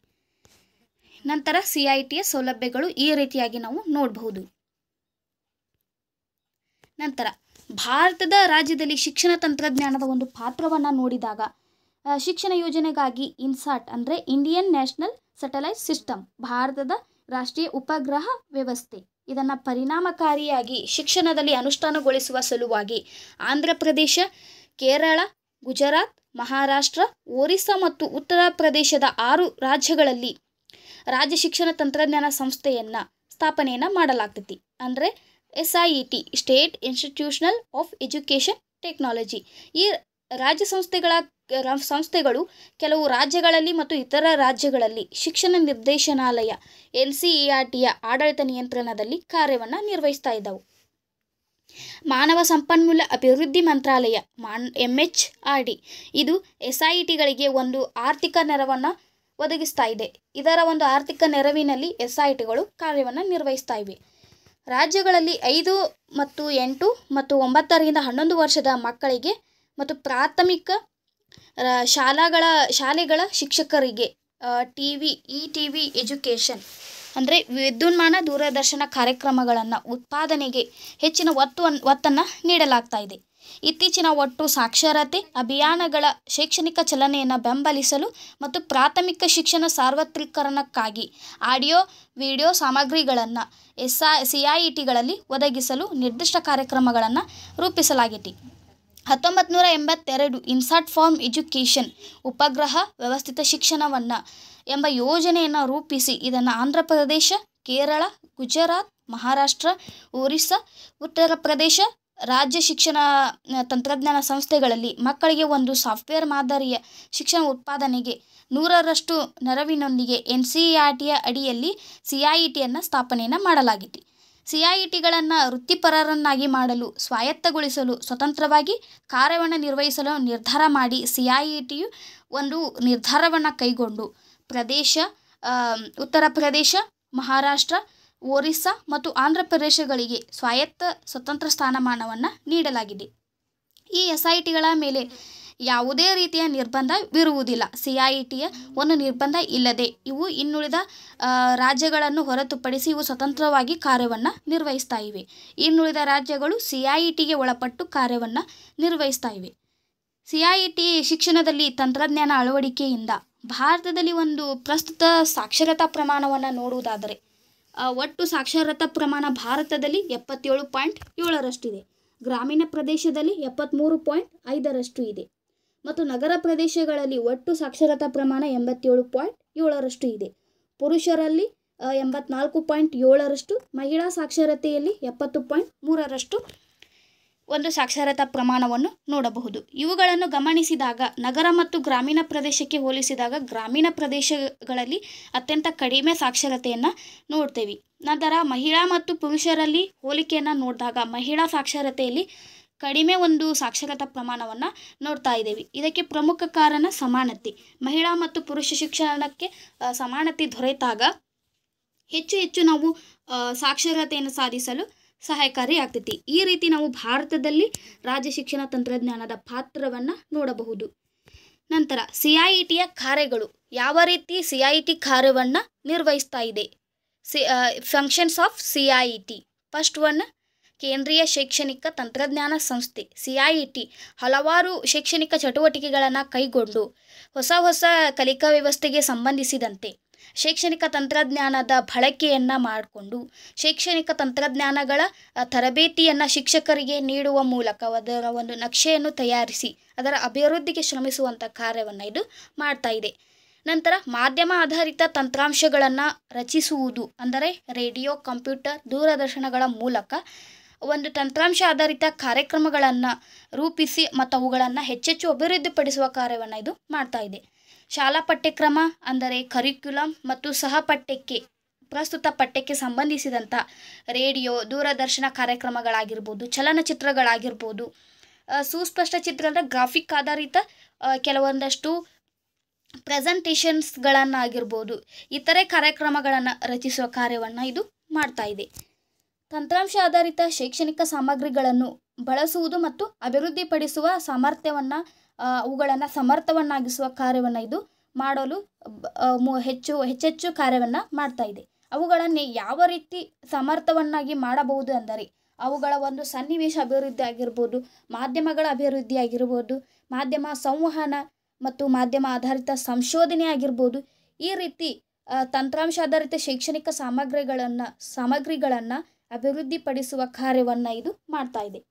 ನಂತರ ಸಿ ಐ ಟಿಯ ಸೌಲಭ್ಯಗಳು ಈ ರೀತಿಯಾಗಿ ನಾವು ನೋಡಬಹುದು ನಂತರ ಭಾರತದ ರಾಜ್ಯದಲ್ಲಿ ಶಿಕ್ಷಣ ತಂತ್ರಜ್ಞಾನದ ಒಂದು ಪಾತ್ರವನ್ನು ನೋಡಿದಾಗ ಶಿಕ್ಷಣ ಯೋಜನೆಗಾಗಿ ಇನ್ಸಾಟ್ ಅಂದರೆ ಇಂಡಿಯನ್ ನ್ಯಾಷನಲ್ ಸ್ಯಾಟಲೈಟ್ ಸಿಸ್ಟಮ್ ಭಾರತದ ರಾಷ್ಟ್ರೀಯ ಉಪಗ್ರಹ ವ್ಯವಸ್ಥೆ ಇದನ್ನು ಪರಿಣಾಮಕಾರಿಯಾಗಿ ಶಿಕ್ಷಣದಲ್ಲಿ ಅನುಷ್ಠಾನಗೊಳಿಸುವ ಸಲುವಾಗಿ ಆಂಧ್ರ ಪ್ರದೇಶ ಕೇರಳ ಗುಜರಾತ್ ಮಹಾರಾಷ್ಟ್ರ ಒರಿಸ್ಸಾ ಮತ್ತು ಉತ್ತರ ಪ್ರದೇಶದ ಆರು ರಾಜ್ಯಗಳಲ್ಲಿ ರಾಜ್ಯ ಶಿಕ್ಷಣ ತಂತ್ರಜ್ಞಾನ ಸಂಸ್ಥೆಯನ್ನು ಸ್ಥಾಪನೆಯನ್ನು ಮಾಡಲಾಗ್ತೈತಿ ಅಂದರೆ S I E T state institutional of education technology ಈ ರಾಜ್ಯ ಸಂಸ್ಥೆಗಳ ಸಂಸ್ಥೆಗಳು ಕೆಲವು ರಾಜ್ಯಗಳಲ್ಲಿ ಮತ್ತು ಇತರ ರಾಜ್ಯಗಳಲ್ಲಿ ಶಿಕ್ಷಣ ನಿರ್ದೇಶನಾಲಯ ಎನ್ ಸಿ ಇ ಆರ್ ಟಿಯ ಆಡಳಿತ ನಿಯಂತ್ರಣದಲ್ಲಿ ಕಾರ್ಯವನ್ನು ನಿರ್ವಹಿಸ್ತಾ ಇದ್ದವು ಮಾನವ ಸಂಪನ್ಮೂಲ ಅಭಿವೃದ್ಧಿ ಮಂತ್ರಾಲಯ ಮಾನ್ ಎಂ ಎಚ್ ಆರ್ ಡಿ ಇದು ಎಸ್ ಐ ಟಿಗಳಿಗೆ ಒಂದು ಆರ್ಥಿಕ ನೆರವನ್ನು ಒದಗಿಸ್ತಾ ಇದೆ ಇದರ ಒಂದು ಆರ್ಥಿಕ ನೆರವಿನಲ್ಲಿ ಎಸ್ ಐ ಟಿಗಳು ಕಾರ್ಯವನ್ನು ನಿರ್ವಹಿಸ್ತಾ ಇವೆ ರಾಜ್ಯಗಳಲ್ಲಿ ಐದು ಮತ್ತು ಎಂಟು ಮತ್ತು ಒಂಬತ್ತರಿಂದ ಹನ್ನೊಂದು ವರ್ಷದ ಮಕ್ಕಳಿಗೆ ಮತ್ತು ಪ್ರಾಥಮಿಕ ಶಾಲಾಗಳ ಶಾಲೆಗಳ ಶಿಕ್ಷಕರಿಗೆ T V E T V education ಅಂದರೆ ವಿದ್ಯುನ್ಮಾನ ದೂರದರ್ಶನ ಕಾರ್ಯಕ್ರಮಗಳನ್ನು ಉತ್ಪಾದನೆಗೆ ಹೆಚ್ಚಿನ ಒತ್ತು ಒತ್ತನ್ನು ನೀಡಲಾಗ್ತಾ ಇದೆ ಇತ್ತೀಚಿನ ಒಟ್ಟು ಸಾಕ್ಷರತೆ ಅಭಿಯಾನಗಳ ಶೈಕ್ಷಣಿಕ ಚಲನೆಯನ್ನು ಬೆಂಬಲಿಸಲು ಮತ್ತು ಪ್ರಾಥಮಿಕ ಶಿಕ್ಷಣ ಸಾರ್ವತ್ರಿಕರಣಕ್ಕಾಗಿ ಆಡಿಯೋ ವಿಡಿಯೋ ಸಾಮಗ್ರಿಗಳನ್ನು ಎಸ್ ಸಿ ಐ ಟಿಗಳಲ್ಲಿ ಒದಗಿಸಲು ನಿರ್ದಿಷ್ಟ ಕಾರ್ಯಕ್ರಮಗಳನ್ನು ರೂಪಿಸಲಾಗಿದೆ ಹತ್ತೊಂಬತ್ತು ನೂರ ಎಂಬತ್ತೆರಡು ಇನ್ಸಾಟ್ ಫಾರ್ಮ್ ಎಜುಕೇಷನ್ ಉಪಗ್ರಹ ವ್ಯವಸ್ಥಿತ ಶಿಕ್ಷಣವನ್ನು ಎಂಬ ಯೋಜನೆಯನ್ನು ರೂಪಿಸಿ ಇದನ್ನು ಆಂಧ್ರ ಪ್ರದೇಶ ಕೇರಳ ಗುಜರಾತ್ ಮಹಾರಾಷ್ಟ್ರ ಒರಿಸ್ಸಾ ಉತ್ತರ ಪ್ರದೇಶ ರಾಜ್ಯ ಶಿಕ್ಷಣ ತಂತ್ರಜ್ಞಾನ ಸಂಸ್ಥೆಗಳಲ್ಲಿ ಮಕ್ಕಳಿಗೆ ಒಂದು ಸಾಫ್ಟ್ವೇರ್ ಮಾದರಿಯ ಶಿಕ್ಷಣ ಉತ್ಪಾದನೆಗೆ ನೂರರಷ್ಟು ನೆರವಿನೊಂದಿಗೆ ಎನ್ ಸಿ ಆರ್ ಟಿಯ ಅಡಿಯಲ್ಲಿ ಸಿ ಐ ಇ ಟಿಯನ್ನು ಸ್ಥಾಪನೆಯನ್ನು ಮಾಡಲಾಗಿದೆ ಸಿ ಐ ಇ ಟಿಗಳನ್ನು ವೃತ್ತಿಪರರನ್ನಾಗಿ ಮಾಡಲು ಸ್ವಾಯತ್ತಗೊಳಿಸಲು ಸ್ವತಂತ್ರವಾಗಿ ಕಾರ್ಯವನ್ನು ನಿರ್ವಹಿಸಲು ನಿರ್ಧಾರ ಮಾಡಿ ಸಿ ಐ ಇ ಟಿಯು ಒಂದು ನಿರ್ಧಾರವನ್ನು ಕೈಗೊಂಡು ಪ್ರದೇಶ ಉತ್ತರ ಪ್ರದೇಶ ಮಹಾರಾಷ್ಟ್ರ ಒರಿಸ್ಸಾ ಮತ್ತು ಆಂಧ್ರ ಪ್ರದೇಶಗಳಿಗೆ ಸ್ವಾಯತ್ತ ಸ್ವತಂತ್ರ ಸ್ಥಾನಮಾನವನ್ನು ನೀಡಲಾಗಿದೆ ಈ ಎಸ್ ಐ ಟಿಗಳ ಮೇಲೆ ಯಾವುದೇ ರೀತಿಯ ನಿರ್ಬಂಧವಿರುವುದಿಲ್ಲ ಸಿ ಐ ಟಿಯ ಒಂದು ನಿರ್ಬಂಧ ಇಲ್ಲದೆ ಇವು ಇನ್ನುಳಿದ ರಾಜ್ಯಗಳನ್ನು ಹೊರತುಪಡಿಸಿ ಇವು ಸ್ವತಂತ್ರವಾಗಿ ಕಾರ್ಯವನ್ನು ನಿರ್ವಹಿಸ್ತಾ ಇವೆ ಇನ್ನುಳಿದ ರಾಜ್ಯಗಳು ಸಿ ಐ ಟಿಗೆ ಒಳಪಟ್ಟು ಕಾರ್ಯವನ್ನು ನಿರ್ವಹಿಸ್ತಾ ಇವೆ ಸಿ ಐ ಟಿ ಶಿಕ್ಷಣದಲ್ಲಿ ತಂತ್ರಜ್ಞಾನ ಅಳವಡಿಕೆಯಿಂದ ಭಾರತದಲ್ಲಿ ಒಂದು ಪ್ರಸ್ತುತ ಸಾಕ್ಷರತಾ ಪ್ರಮಾಣವನ್ನು ನೋಡುವುದಾದರೆ ಒಟ್ಟು ಸಾಕ್ಷರತಾ ಪ್ರಮಾಣ ಭಾರತದಲ್ಲಿ ಎಪ್ಪತ್ತೇಳು ಪಾಯಿಂಟ್ ಏಳರಷ್ಟು ಇದೆ ಗ್ರಾಮೀಣ ಪ್ರದೇಶದಲ್ಲಿ ಎಪ್ಪತ್ತ್ಮೂರು ಪಾಯಿಂಟ್ ಐದರಷ್ಟು ಇದೆ ಮತ್ತು ನಗರ ಪ್ರದೇಶಗಳಲ್ಲಿ ಒಟ್ಟು ಸಾಕ್ಷರತಾ ಪ್ರಮಾಣ ಎಂಬತ್ತೇಳು ಪಾಯಿಂಟ್ ಏಳರಷ್ಟು ಇದೆ ಪುರುಷರಲ್ಲಿ ಎಂಬತ್ನಾಲ್ಕು ಪಾಯಿಂಟ್ ಏಳರಷ್ಟು ಮಹಿಳಾ ಸಾಕ್ಷರತೆಯಲ್ಲಿ ಎಪ್ಪತ್ತು ಪಾಯಿಂಟ್ ಮೂರರಷ್ಟು ಒಂದು ಸಾಕ್ಷರತಾ ಪ್ರಮಾಣವನ್ನು ನೋಡಬಹುದು ಇವುಗಳನ್ನು ಗಮನಿಸಿದಾಗ ನಗರ ಮತ್ತು ಗ್ರಾಮೀಣ ಪ್ರದೇಶಕ್ಕೆ ಹೋಲಿಸಿದಾಗ ಗ್ರಾಮೀಣ ಪ್ರದೇಶಗಳಲ್ಲಿ ಅತ್ಯಂತ ಕಡಿಮೆ ಸಾಕ್ಷರತೆಯನ್ನು ನೋಡ್ತೇವೆ ನಂತರ ಮಹಿಳಾ ಮತ್ತು ಪುರುಷರಲ್ಲಿ ಹೋಲಿಕೆಯನ್ನು ನೋಡಿದಾಗ ಮಹಿಳಾ ಸಾಕ್ಷರತೆಯಲ್ಲಿ ಕಡಿಮೆ ಒಂದು ಸಾಕ್ಷರತಾ ಪ್ರಮಾಣವನ್ನು ನೋಡ್ತಾ ಇದ್ದೇವೆ ಇದಕ್ಕೆ ಪ್ರಮುಖ ಕಾರಣ ಸಮಾನತೆ ಮಹಿಳಾ ಮತ್ತು ಪುರುಷ ಶಿಕ್ಷಣಕ್ಕೆ ಸಮಾನತೆ ದೊರೆತಾಗ ಹೆಚ್ಚು ಹೆಚ್ಚು ನಾವು ಸಾಕ್ಷರತೆಯನ್ನು ಸಾಧಿಸಲು ಸಹಾಯಕಾರಿ ಆಗ್ತೈತಿ ಈ ರೀತಿ ನಾವು ಭಾರತದಲ್ಲಿ ರಾಜ್ಯ ಶಿಕ್ಷಣ ತಂತ್ರಜ್ಞಾನದ ಪಾತ್ರವನ್ನು ನೋಡಬಹುದು ನಂತರ ಸಿ ಐ ಟಿಯ ಕಾರ್ಯಗಳು ಯಾವ ರೀತಿ ಸಿ ಐ ಟಿ ಕಾರ್ಯವನ್ನು ನಿರ್ವಹಿಸ್ತಾ ಇದೆ C functions of C I T first one ಕೇಂದ್ರೀಯ ಶೈಕ್ಷಣಿಕ ತಂತ್ರಜ್ಞಾನ ಸಂಸ್ಥೆ ಸಿ ಐ ಟಿ ಹಲವಾರು ಶೈಕ್ಷಣಿಕ ಚಟುವಟಿಕೆಗಳನ್ನು ಕೈಗೊಂಡು ಹೊಸ ಹೊಸ ಕಲಿಕಾ ವ್ಯವಸ್ಥೆಗೆ ಸಂಬಂಧಿಸಿದಂತೆ ಶೈಕ್ಷಣಿಕ ತಂತ್ರಜ್ಞಾನದ ಬಳಕೆಯನ್ನು ಮಾಡಿಕೊಂಡು ಶೈಕ್ಷಣಿಕ ತಂತ್ರಜ್ಞಾನಗಳ ತರಬೇತಿಯನ್ನು ಶಿಕ್ಷಕರಿಗೆ ನೀಡುವ ಮೂಲಕ ಅದರ ಒಂದು ನಕ್ಷೆಯನ್ನು ತಯಾರಿಸಿ ಅದರ ಅಭಿವೃದ್ಧಿಗೆ ಶ್ರಮಿಸುವಂಥ ಕಾರ್ಯವನ್ನು ಇದು ಮಾಡ್ತಾ ಇದೆ ನಂತರ ಮಾಧ್ಯಮ ಆಧಾರಿತ ತಂತ್ರಾಂಶಗಳನ್ನು ರಚಿಸುವುದು ಅಂದರೆ ರೇಡಿಯೋ ಕಂಪ್ಯೂಟರ್ ದೂರದರ್ಶನಗಳ ಮೂಲಕ ಒಂದು ತಂತ್ರಾಂಶ ಆಧಾರಿತ ಕಾರ್ಯಕ್ರಮಗಳನ್ನು ರೂಪಿಸಿ ಮತ್ತು ಅವುಗಳನ್ನು ಹೆಚ್ಚೆಚ್ಚು ಅಭಿವೃದ್ಧಿಪಡಿಸುವ ಕಾರ್ಯವನ್ನು ಇದು ಮಾಡ್ತಾ ಇದೆ ಶಾಲಾ ಪಠ್ಯಕ್ರಮ ಅಂದರೆ ಕರಿಕ್ಯುಲಮ್ ಮತ್ತು ಸಹ ಪಠ್ಯಕ್ಕೆ ಪ್ರಸ್ತುತ ಪಠ್ಯಕ್ಕೆ ಸಂಬಂಧಿಸಿದಂಥ ರೇಡಿಯೋ ದೂರದರ್ಶನ ಕಾರ್ಯಕ್ರಮಗಳಾಗಿರ್ಬೋದು ಚಲನಚಿತ್ರಗಳಾಗಿರ್ಬೋದು ಸುಸ್ಪಷ್ಟ ಚಿತ್ರ ಅಂದರೆ ಗ್ರಾಫಿಕ್ ಆಧಾರಿತ ಕೆಲವೊಂದಷ್ಟು ಪ್ರೆಸೆಂಟೇಷನ್ಸ್ಗಳನ್ನಾಗಿರ್ಬೋದು ಇತರೆ ಕಾರ್ಯಕ್ರಮಗಳನ್ನು ರಚಿಸುವ ಕಾರ್ಯವನ್ನು ಇದು ಮಾಡ್ತಾ ಇದೆ ತಂತ್ರಾಂಶ ಆಧಾರಿತ ಶೈಕ್ಷಣಿಕ ಸಾಮಗ್ರಿಗಳನ್ನು ಬಳಸುವುದು ಮತ್ತು ಅಭಿವೃದ್ಧಿಪಡಿಸುವ ಸಾಮರ್ಥ್ಯವನ್ನು ಅವುಗಳನ್ನು ಸಮರ್ಥವನ್ನಾಗಿಸುವ ಕಾರ್ಯವನ್ನು ಇದು ಮಾಡಲು ಹೆಚ್ಚು ಹೆಚ್ಚೆಚ್ಚು ಕಾರ್ಯವನ್ನು ಮಾಡ್ತಾ ಇದೆ ಅವುಗಳನ್ನು ಯಾವ ರೀತಿ ಸಮರ್ಥವನ್ನಾಗಿ ಮಾಡಬಹುದು ಅಂದರೆ ಅವುಗಳ ಒಂದು ಸನ್ನಿವೇಶ ಅಭಿವೃದ್ಧಿ ಆಗಿರ್ಬೋದು ಮಾಧ್ಯಮಗಳ ಅಭಿವೃದ್ಧಿ ಆಗಿರ್ಬೋದು ಮಾಧ್ಯಮ ಸಂವಹನ ಮತ್ತು ಮಾಧ್ಯಮ ಆಧಾರಿತ ಸಂಶೋಧನೆ ಆಗಿರ್ಬೋದು ಈ ರೀತಿ ತಂತ್ರಾಂಶ ಆಧಾರಿತ ಶೈಕ್ಷಣಿಕ ಸಾಮಗ್ರಿಗಳನ್ನು ಸಾಮಗ್ರಿಗಳನ್ನು ಅಭಿವೃದ್ಧಿಪಡಿಸುವ ಕಾರ್ಯವನ್ನು ಇದು ಮಾಡ್ತಾ ಇದೆ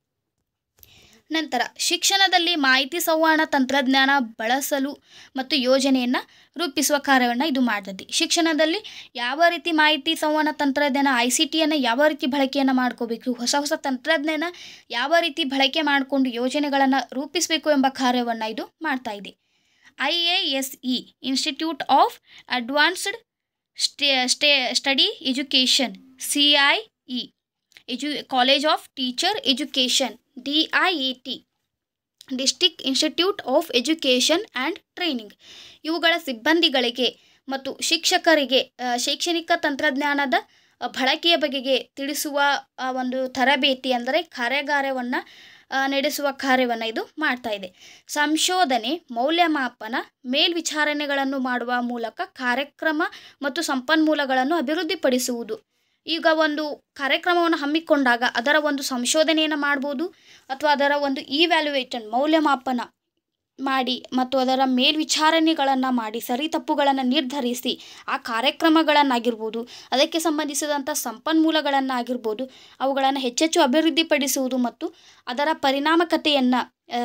ನಂತರ ಶಿಕ್ಷಣದಲ್ಲಿ ಮಾಹಿತಿ ಸಂವಹನ ತಂತ್ರಜ್ಞಾನ ಬಳಸಲು ಮತ್ತು ಯೋಜನೆಯನ್ನು ರೂಪಿಸುವ ಕಾರ್ಯವನ್ನು ಇದು ಮಾಡ್ತದೆ ಶಿಕ್ಷಣದಲ್ಲಿ ಯಾವ ರೀತಿ ಮಾಹಿತಿ ಸಂವಹನ ತಂತ್ರಜ್ಞಾನ ಐ ಸಿ ಟಿಯನ್ನು ಯಾವ ರೀತಿ ಬಳಕೆಯನ್ನು ಮಾಡ್ಕೋಬೇಕು ಹೊಸ ಹೊಸ ತಂತ್ರಜ್ಞಾನ ಯಾವ ರೀತಿ ಬಳಕೆ ಮಾಡಿಕೊಂಡು ಯೋಜನೆಗಳನ್ನು ರೂಪಿಸಬೇಕು ಎಂಬ ಕಾರ್ಯವನ್ನು ಇದು ಮಾಡ್ತಾ ಇದೆ I A S E institute of advanced ಸ್ಟೇ ಸ್ಟೇ study education C I E ಎಜು college of teacher education D I E T district institute of education and training ಇವುಗಳ ಸಿಬ್ಬಂದಿಗಳಿಗೆ ಮತ್ತು ಶಿಕ್ಷಕರಿಗೆ ಶೈಕ್ಷಣಿಕ ತಂತ್ರಜ್ಞಾನದ ಬಳಕೆಯ ಬಗೆಗೆ ತಿಳಿಸುವ ಒಂದು ತರಬೇತಿ ಅಂದರೆ ಕಾರ್ಯಾಗಾರವನ್ನು ನಡೆಸುವ ಕಾರ್ಯವನ್ನು ಇದು ಮಾಡ್ತಾ ಇದೆ ಸಂಶೋಧನೆ ಮೌಲ್ಯಮಾಪನ ಮೇಲ್ವಿಚಾರಣೆಗಳನ್ನು ಮಾಡುವ ಮೂಲಕ ಕಾರ್ಯಕ್ರಮ ಮತ್ತು ಸಂಪನ್ಮೂಲಗಳನ್ನು ಅಭಿವೃದ್ಧಿಪಡಿಸುವುದು ಈಗ ಒಂದು ಕಾರ್ಯಕ್ರಮವನ್ನು ಹಮ್ಮಿಕೊಂಡಾಗ ಅದರ ಒಂದು ಸಂಶೋಧನೆಯನ್ನು ಮಾಡ್ಬೋದು ಅಥವಾ ಅದರ ಒಂದು ವ್ಯಾಲ್ಯೂಯೇಷನ್ ಮೌಲ್ಯಮಾಪನ ಮಾಡಿ ಮತ್ತು ಅದರ ಮೇಲ್ವಿಚಾರಣೆಗಳನ್ನು ಮಾಡಿ ಸರಿ ತಪ್ಪುಗಳನ್ನು ನಿರ್ಧರಿಸಿ ಆ ಕಾರ್ಯಕ್ರಮಗಳನ್ನಾಗಿರ್ಬೋದು ಅದಕ್ಕೆ ಸಂಬಂಧಿಸಿದಂಥ ಸಂಪನ್ಮೂಲಗಳನ್ನಾಗಿರ್ಬೋದು ಅವುಗಳನ್ನು ಹೆಚ್ಚೆಚ್ಚು ಅಭಿವೃದ್ಧಿಪಡಿಸುವುದು ಮತ್ತು ಅದರ ಪರಿಣಾಮಕತೆಯನ್ನು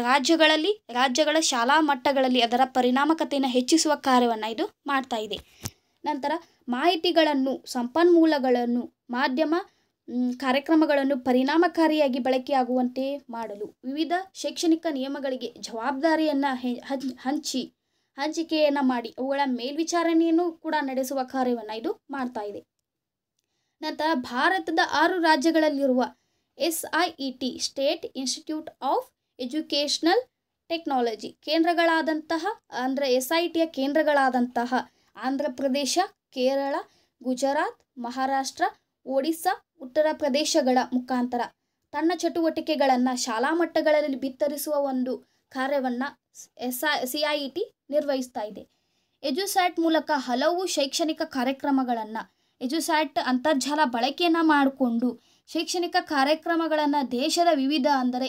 ರಾಜ್ಯಗಳಲ್ಲಿ ರಾಜ್ಯಗಳ ಶಾಲಾ ಮಟ್ಟಗಳಲ್ಲಿ ಅದರ ಪರಿಣಾಮಕತೆಯನ್ನು ಹೆಚ್ಚಿಸುವ ಕಾರ್ಯವನ್ನು ಇದು ಮಾಡ್ತಾ ಇದೆ ನಂತರ ಮಾಹಿತಿಗಳನ್ನು ಸಂಪನ್ಮೂಲಗಳನ್ನು ಮಾಧ್ಯಮ ಕಾರ್ಯಕ್ರಮಗಳನ್ನು ಪರಿಣಾಮಕಾರಿಯಾಗಿ ಬಳಕೆಯಾಗುವಂತೆ ಮಾಡಲು ವಿವಿಧ ಶೈಕ್ಷಣಿಕ ನಿಯಮಗಳಿಗೆ ಜವಾಬ್ದಾರಿಯನ್ನು ಹಂಚಿ ಹಂಚಿಕೆಯನ್ನು ಮಾಡಿ ಅವುಗಳ ಮೇಲ್ವಿಚಾರಣೆಯನ್ನು ಕೂಡ ನಡೆಸುವ ಕಾರ್ಯವನ್ನು ಇದು ಮಾಡ್ತಾ ಇದೆ ನಂತರ ಭಾರತದ ಆರು ರಾಜ್ಯಗಳಲ್ಲಿರುವ S I E T state institute of educational technology ಕೇಂದ್ರಗಳಾದಂತಹ ಅಂದರೆ ಎಸ್ ಐ ಟಿಯ ಕೇಂದ್ರಗಳಾದಂತಹ ಆಂಧ್ರ ಪ್ರದೇಶ ಕೇರಳ ಗುಜರಾತ್ ಮಹಾರಾಷ್ಟ್ರ ಒಡಿಸ್ಸಾ ಉತ್ತರ ಪ್ರದೇಶಗಳ ಮುಖಾಂತರ ತನ್ನ ಚಟುವಟಿಕೆಗಳನ್ನು ಶಾಲಾ ಮಟ್ಟಗಳಲ್ಲಿ ಬಿತ್ತರಿಸುವ ಒಂದು ಕಾರ್ಯವನ್ನು ಎಸ್ ಸಿ ಐ ಟಿ ನಿರ್ವಹಿಸ್ತಾ ಇದೆ ಎಜುಸ್ಯಾಟ್ ಮೂಲಕ ಹಲವು ಶೈಕ್ಷಣಿಕ ಕಾರ್ಯಕ್ರಮಗಳನ್ನು ಎಜುಸ್ಯಾಟ್ ಅಂತರ್ಜಾಲ ಬಳಕೆಯನ್ನು ಮಾಡಿಕೊಂಡು ಶೈಕ್ಷಣಿಕ ಕಾರ್ಯಕ್ರಮಗಳನ್ನು ದೇಶದ ವಿವಿಧ ಅಂದರೆ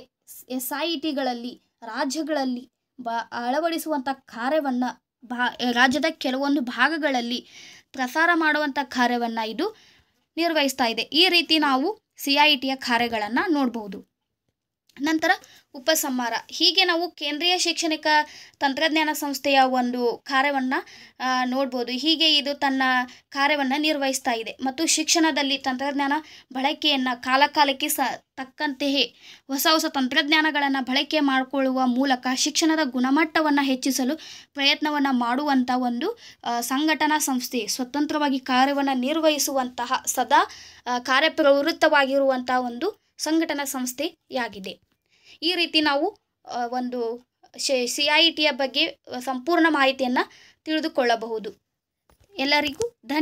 ಎಸ್ ಐ ಟಿಗಳಲ್ಲಿ ರಾಜ್ಯಗಳಲ್ಲಿ ಬ ಅಳವಡಿಸುವಂಥ ಕಾರ್ಯವನ್ನು ಭಾ ರಾಜ್ಯದ ಕೆಲವೊಂದು ಭಾಗಗಳಲ್ಲಿ ಪ್ರಸಾರ ಮಾಡುವಂಥ ಕಾರ್ಯವನ್ನು ಇದು ನಿರ್ವಹಿಸ್ತಾ ಇದೆ ಈ ರೀತಿ ನಾವು ಸಿ ಐ ಟಿಯ ಕಾರ್ಯಗಳನ್ನು ನೋಡ್ಬೋದು ನಂತರ ಉಪಸಂಹಾರ ಹೀಗೆ ನಾವು ಕೇಂದ್ರೀಯ ಶೈಕ್ಷಣಿಕ ತಂತ್ರಜ್ಞಾನ ಸಂಸ್ಥೆಯ ಒಂದು ಕಾರ್ಯವನ್ನು ನೋಡ್ಬೋದು ಹೀಗೆ ಇದು ತನ್ನ ಕಾರ್ಯವನ್ನು ನಿರ್ವಹಿಸ್ತಾ ಇದೆ ಮತ್ತು ಶಿಕ್ಷಣದಲ್ಲಿ ತಂತ್ರಜ್ಞಾನ ಬಳಕೆಯನ್ನು ಕಾಲಕಾಲಕ್ಕೆ ಸ ತಕ್ಕಂತೆಯೇ ಹೊಸ ಹೊಸ ತಂತ್ರಜ್ಞಾನಗಳನ್ನು ಬಳಕೆ ಮಾಡಿಕೊಳ್ಳುವ ಮೂಲಕ ಶಿಕ್ಷಣದ ಗುಣಮಟ್ಟವನ್ನು ಹೆಚ್ಚಿಸಲು ಪ್ರಯತ್ನವನ್ನು ಮಾಡುವಂಥ ಒಂದು ಸಂಘಟನಾ ಸಂಸ್ಥೆ ಸ್ವತಂತ್ರವಾಗಿ ಕಾರ್ಯವನ್ನು ನಿರ್ವಹಿಸುವಂತಹ ಸದಾ ಕಾರ್ಯಪ್ರವೃತ್ತವಾಗಿರುವಂಥ ಒಂದು ಸಂಘಟನಾ ಸಂಸ್ಥೆಯಾಗಿದೆ ಈ ರೀತಿ ನಾವು ಒಂದು ಸಿ ಐ ಟಿಯ ಬಗ್ಗೆ ಸಂಪೂರ್ಣ ಮಾಹಿತಿಯನ್ನು ತಿಳಿದುಕೊಳ್ಳಬಹುದು ಎಲ್ಲರಿಗೂ ಧನ್ಯ